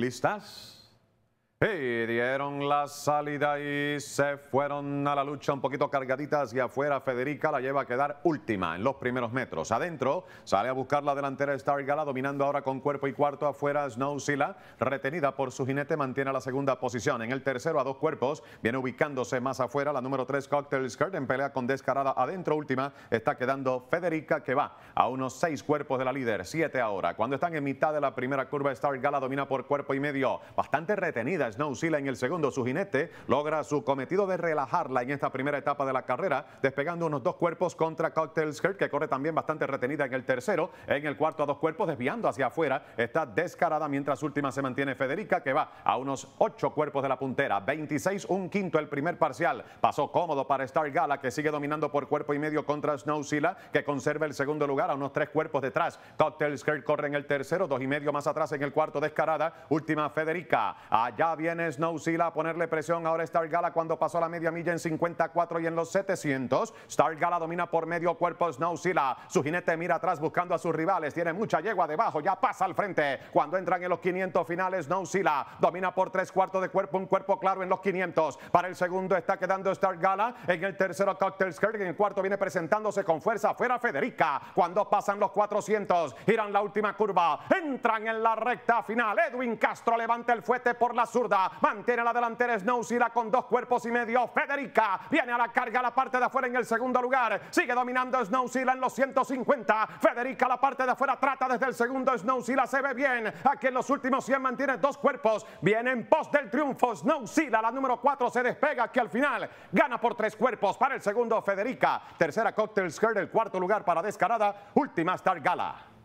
¿Listas? Y dieron la salida y se fueron a la lucha un poquito cargaditas y afuera. Federica la lleva a quedar última en los primeros metros. Adentro sale a buscar la delantera Star Gala, dominando ahora con cuerpo y cuarto. Afuera Snow retenida por su jinete, mantiene la segunda posición. En el tercero a dos cuerpos, viene ubicándose más afuera la número tres Cocktail Skirt en pelea con descarada. Adentro última está quedando Federica que va a unos seis cuerpos de la líder, siete ahora. Cuando están en mitad de la primera curva, Star Gala domina por cuerpo y medio. Bastante retenida snowsila en el segundo. Su jinete logra su cometido de relajarla en esta primera etapa de la carrera, despegando unos dos cuerpos contra Cocktail Skirt, que corre también bastante retenida en el tercero. En el cuarto a dos cuerpos, desviando hacia afuera. Está descarada, mientras última se mantiene Federica, que va a unos ocho cuerpos de la puntera. 26, un quinto el primer parcial. Pasó cómodo para Star Gala, que sigue dominando por cuerpo y medio contra Snowzilla, que conserva el segundo lugar a unos tres cuerpos detrás. Cocktail Skirt corre en el tercero, dos y medio más atrás en el cuarto, descarada. Última Federica. Allá viene Snow a ponerle presión. Ahora Star Gala cuando pasó la media milla en 54 y en los 700. Star Gala domina por medio cuerpo Snow Su jinete mira atrás buscando a sus rivales. Tiene mucha yegua debajo. Ya pasa al frente. Cuando entran en los 500 finales, Snow domina por tres cuartos de cuerpo. Un cuerpo claro en los 500. Para el segundo está quedando Star Gala. En el tercero, Cocktail Skirt. En el cuarto viene presentándose con fuerza. Fuera Federica. Cuando pasan los 400, giran la última curva. Entran en la recta final. Edwin Castro levanta el fuete por la sur Mantiene la delantera snowsila con dos cuerpos y medio. Federica viene a la carga a la parte de afuera en el segundo lugar. Sigue dominando Snowsila en los 150. Federica a la parte de afuera trata desde el segundo. Snowsila se ve bien. Aquí en los últimos 100 mantiene dos cuerpos. Viene en pos del triunfo. Snowsila, la número 4, se despega aquí al final. Gana por tres cuerpos para el segundo Federica. Tercera Cocktail Skirt, el cuarto lugar para Descarada. Última Star Gala.